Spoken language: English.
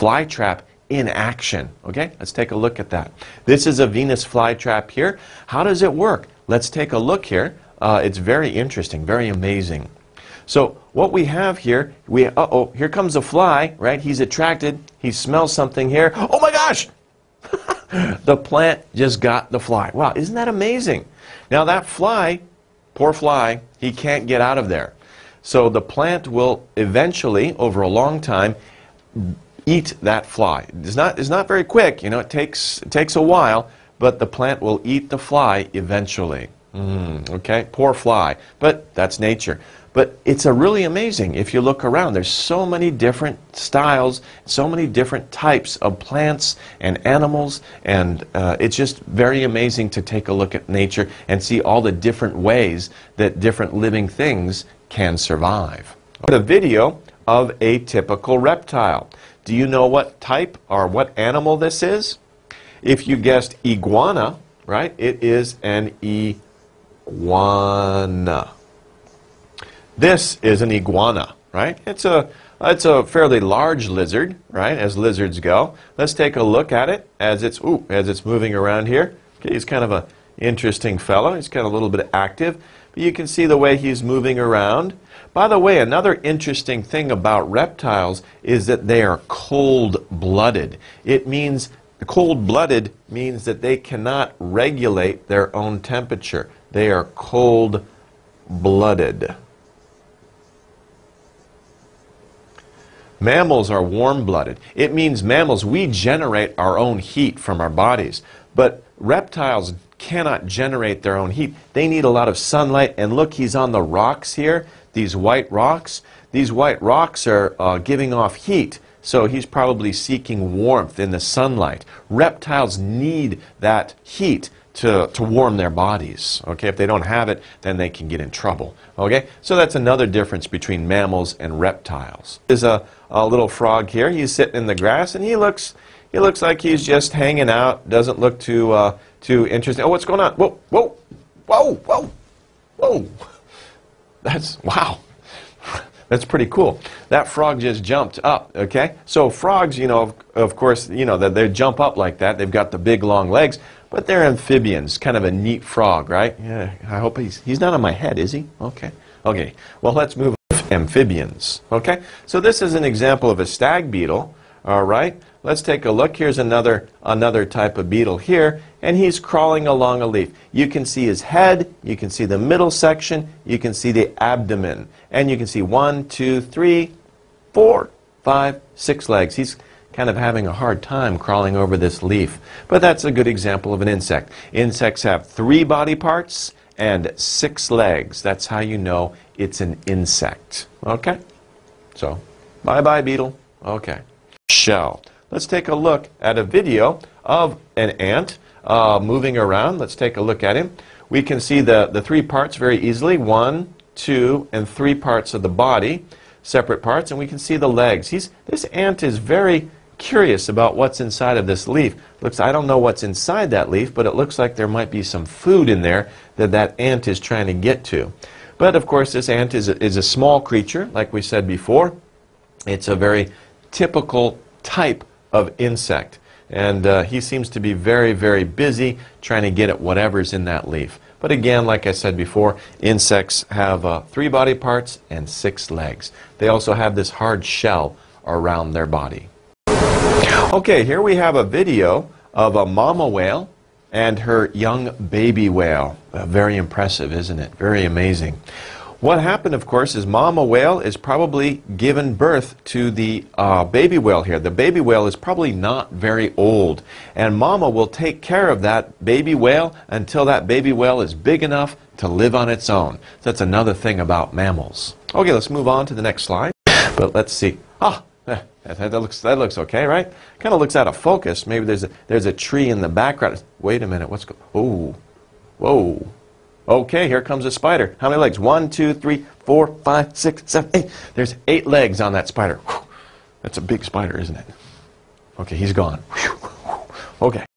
flytrap in action. Okay, let's take a look at that. This is a Venus flytrap here. How does it work? Let's take a look here. Uh, it's very interesting, very amazing. So what we have here, we uh oh, here comes a fly, right? He's attracted. He smells something here. Oh my gosh! the plant just got the fly. Wow, isn't that amazing? Now that fly, poor fly, he can't get out of there. So the plant will eventually, over a long time, eat that fly. It's not, it's not very quick, you know, it takes, it takes a while, but the plant will eat the fly eventually. Mm, okay, poor fly, but that's nature. But it's a really amazing if you look around. There's so many different styles, so many different types of plants and animals, and uh, it's just very amazing to take a look at nature and see all the different ways that different living things can survive. A video of a typical reptile. Do you know what type or what animal this is? If you guessed iguana, right, it is an iguana. This is an iguana, right? It's a, it's a fairly large lizard, right, as lizards go. Let's take a look at it as it's, ooh, as it's moving around here. Okay, he's kind of an interesting fellow. He's kind of a little bit active. But you can see the way he's moving around. By the way, another interesting thing about reptiles is that they are cold blooded. It means cold blooded means that they cannot regulate their own temperature. They are cold blooded. Mammals are warm blooded. It means mammals, we generate our own heat from our bodies. But reptiles cannot generate their own heat. They need a lot of sunlight. And look, he's on the rocks here, these white rocks. These white rocks are uh, giving off heat. So he's probably seeking warmth in the sunlight. Reptiles need that heat to, to warm their bodies. Okay, if they don't have it, then they can get in trouble. Okay, so that's another difference between mammals and reptiles. There's a, a little frog here. He's sitting in the grass, and he looks he looks like he's just hanging out. Doesn't look too uh, to interesting. Oh, what's going on? Whoa, whoa, whoa, whoa, whoa. That's, wow. That's pretty cool. That frog just jumped up, okay? So frogs, you know, of, of course, you know, that they, they jump up like that. They've got the big long legs, but they're amphibians, kind of a neat frog, right? Yeah, I hope he's, he's not on my head, is he? Okay. Okay, well, let's move amphibians, okay? So this is an example of a stag beetle all right, let's take a look. Here's another, another type of beetle here, and he's crawling along a leaf. You can see his head, you can see the middle section, you can see the abdomen, and you can see one, two, three, four, five, six legs. He's kind of having a hard time crawling over this leaf. But that's a good example of an insect. Insects have three body parts and six legs. That's how you know it's an insect. Okay? So, bye-bye, beetle. Okay shell. Let's take a look at a video of an ant uh, moving around. Let's take a look at him. We can see the, the three parts very easily, one, two, and three parts of the body, separate parts, and we can see the legs. He's, this ant is very curious about what's inside of this leaf. Looks, I don't know what's inside that leaf, but it looks like there might be some food in there that that ant is trying to get to. But of course, this ant is a, is a small creature, like we said before. It's a very typical type of insect. And uh, he seems to be very, very busy trying to get at whatever's in that leaf. But again, like I said before, insects have uh, three body parts and six legs. They also have this hard shell around their body. Okay, here we have a video of a mama whale and her young baby whale. Uh, very impressive, isn't it? Very amazing. What happened, of course, is mama whale is probably given birth to the uh, baby whale here. The baby whale is probably not very old, and mama will take care of that baby whale until that baby whale is big enough to live on its own. that's another thing about mammals. Okay, let's move on to the next slide. But let's see. Ah, that, looks that looks okay, right? Kind of looks out of focus. Maybe there's a there's a tree in the background. Wait a minute, what's going? Oh, whoa. Okay, here comes a spider. How many legs? One, two, three, four, five, six, seven, eight. There's eight legs on that spider. Whew. That's a big spider, isn't it? Okay, he's gone. Whew. Okay.